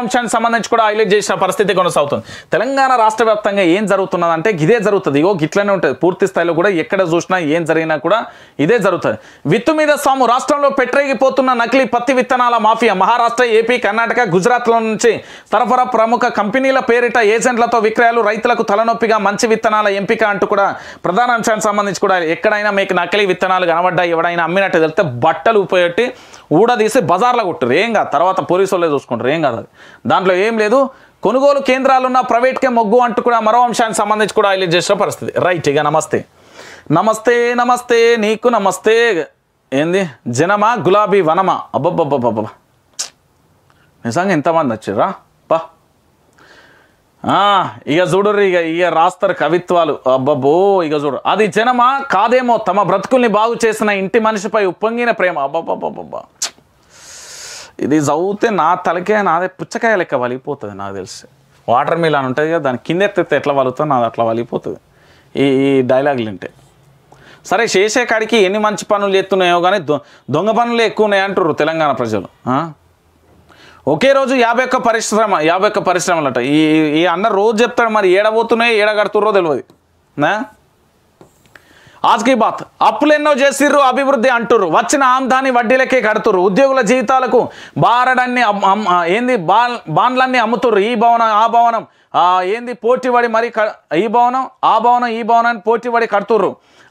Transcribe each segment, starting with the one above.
అంశానికి సంబంధించి కూడా హైలైట్ చేసిన పరిస్థితి కొనసాగుతుంది తెలంగాణ రాష్ట్ర వ్యాప్తంగా ఏం అంటే ఇదే జరుగుతుంది ఇగో గిట్లనే ఉంటుంది పూర్తి స్థాయిలో కూడా ఎక్కడ చూసినా ఏం జరిగినా కూడా ఇదే జరుగుతుంది విత్తు మీద సాము రాష్ట్రంలో పెట్టరేగిపోతున్న నకిలీ పత్తి విత్తనాల మాఫియా మహారాష్ట్ర ఏపీ కర్ణాటక లో నుంచి సరఫరా ప్రముఖ కంపెనీల పేరిట ఏజెంట్లతో విక్రయాలు రైతులకు తలనొప్పిగా మంచి విత్తనాల ఎంపిక అంటూ కూడా ప్రధాన అంశానికి సంబంధించి కూడా ఎక్కడైనా మీకు నకిలీ విత్తనాలు కనబడ్డా ఎవడైనా అమ్మినట్టు తెలిస్తే బట్టలు ఉపయోగి ఊడదీసి బజార్లో కొట్టారు ఏం కాదు తర్వాత పోలీసులే చూసుకుంటారు ఏం కాదు దాంట్లో ఏం లేదు కొనుగోలు కేంద్రాలున్న ప్రైవేట్కే మొగ్గు అంటూ కూడా మరో అంశానికి సంబంధించి కూడా హైలైట్ చేసిన పరిస్థితి రైట్ ఇక నమస్తే నమస్తే నమస్తే నీకు నమస్తే ఏంది జనమా గులాబీ వనమా అబ్బబ్బబ్బబ్బా నిజంగా ఎంతమంది వచ్చిర్రా ఇక చూడరు ఇక ఇక రాస్తారు కవిత్వాలు అబ్బబ్బో ఇక చూడు అది జనమా కాదేమో తమ బ్రతుకుల్ని బాగు చేసిన ఇంటి మనిషిపై ఉప్పొంగిన ప్రేమ అబ్బబ్బబ్బబ్బబ్బా ఇది చదివితే నా తలకే నాదే పుచ్చకాయ లెక్క వలిగిపోతుంది నాకు తెలిసి వాటర్ మిలాన్ ఉంటుంది కదా దాని కింద ఎత్తే ఎట్లా వలుగుతుంది నాది అట్లా వలిగిపోతుంది ఈ ఈ డైలాగులు వింటే సరే చేసే కాడికి ఎన్ని మంచి పనులు ఎత్తున్నాయో కానీ దొ దొంగ పనులు ఎక్కువ ఉన్నాయి అంటారు తెలంగాణ ప్రజలు ఒకే రోజు యాభై ఒక్క పరిశ్రమ యాభై ఒక్క అంట ఈ అన్న రోజు చెప్తాడు మరి ఏడబోతున్నాయి ఏడగడుతుర్రో తెలియదు నా ఆజ్ కీ బాత్ అప్పులెన్నో చేసిర్రు అభివృద్ధి అంటుర్రు వచ్చిన ఆమ్దాని వడ్డీలకే కడుతురు ఉద్యోగుల జీవితాలకు బారడన్ని ఏంది బాండ్లన్నీ అమ్ముతుర్రు ఈ భవనం ఆ భవనం ఏంది పోటీపడి మరి ఈ భవనం ఆ భవనం ఈ భవనాన్ని పోటీపడి కడుతుర్రు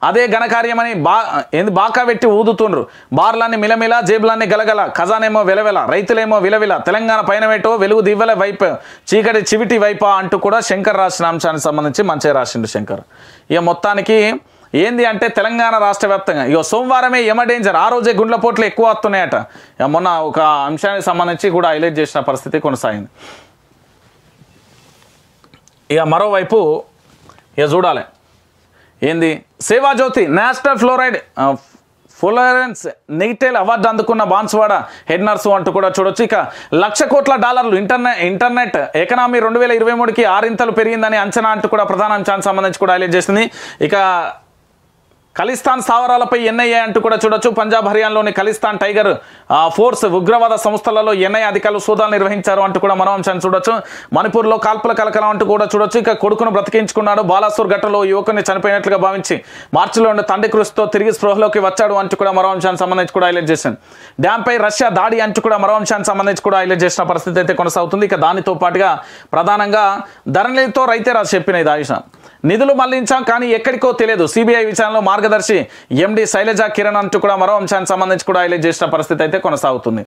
అదే ఘనకార్యమని బా ఏంది బాకా పెట్టి ఊదుతుండ్రు బార్లన్నీ మిలమిల జేబులన్నీ గలగల ఖజానేమో వెలవెల రైతులేమో విలవిల తెలంగాణ పైన పెట్టో వెలుగు దివ్వల వైపు చీకటి చివిటి వైపా అంటూ కూడా శంకర్ రాసిన అంశానికి సంబంధించి మంచిగా రాసిండు శంకర్ ఇక మొత్తానికి ఏంది అంటే తెలంగాణ రాష్ట్ర వ్యాప్తంగా ఇక సోమవారమే ఎమ డేంజర్ ఆ రోజే గుండ్లపోట్లు ఎక్కువ వస్తున్నాయట మొన్న ఒక అంశానికి సంబంధించి కూడా హైలైట్ చేసిన పరిస్థితి కొనసాగింది ఇక మరోవైపు ఇక చూడాలి ఏంది సేవాజ్యోతి నేషనల్ ఫ్లోరైడ్ ఫ్లోరెన్స్ నెగిటైల్ అవార్డు అందుకున్న బాన్స్వాడ హెడ్ నర్సు అంటూ కూడా చూడొచ్చు ఇక లక్ష కోట్ల డాలర్లు ఇంటర్నె ఇంటర్నెట్ ఎకనామీ రెండు వేల ఇరవై మూడుకి ఆరింతలు పెరిగిందని అంచనా అంటూ కూడా ప్రధాన అంశానికి సంబంధించి కూడా హైలైట్ చేసింది ఇక ఖలిస్తాన్ స్థావరాలపై ఎన్ఐఏ అంటూ కూడా చూడొచ్చు పంజాబ్ హర్యానాలోని ఖలిస్తాన్ టైగర్ ఫోర్స్ ఉగ్రవాద సంస్థలలో ఎన్ఐఏ అధికారులు సోదాలు నిర్వహించారు అంటూ కూడా మరో అంశాన్ని చూడొచ్చు మణిపూర్లో కాల్పుల కలకలం అంటూ కూడా చూడొచ్చు ఇక కొడుకును బ్రతికించుకున్నాడు బాలాసూర్ ఘట్టలో యువకుని చనిపోయినట్లుగా భావించి మార్చిలో ఉన్న తండ్రి కృషితో తిరిగి స్పృహలోకి వచ్చాడు అంటూ కూడా మరో అంశానికి సంబంధించి కూడా హైలైట్ చేశాను డ్యాంపై రష్యా దాడి అంటూ కూడా మరో అంశానికి సంబంధించి కూడా హైలైట్ చేసిన పరిస్థితి అయితే కొనసాగుతుంది ఇక దానితో పాటుగా ప్రధానంగా ధరణితో రైతే రాజు చెప్పినది ఆయుష నిధులు మళ్లించాం కానీ ఎక్కడికో తెలియదు సిబిఐ విచారణలో మార్గదర్శి ఎండి శైలజ కిరణ్ అంటూ కూడా మరో అంశానికి సంబంధించి కూడా హైలైట్ చేసిన పరిస్థితి అయితే కొనసాగుతుంది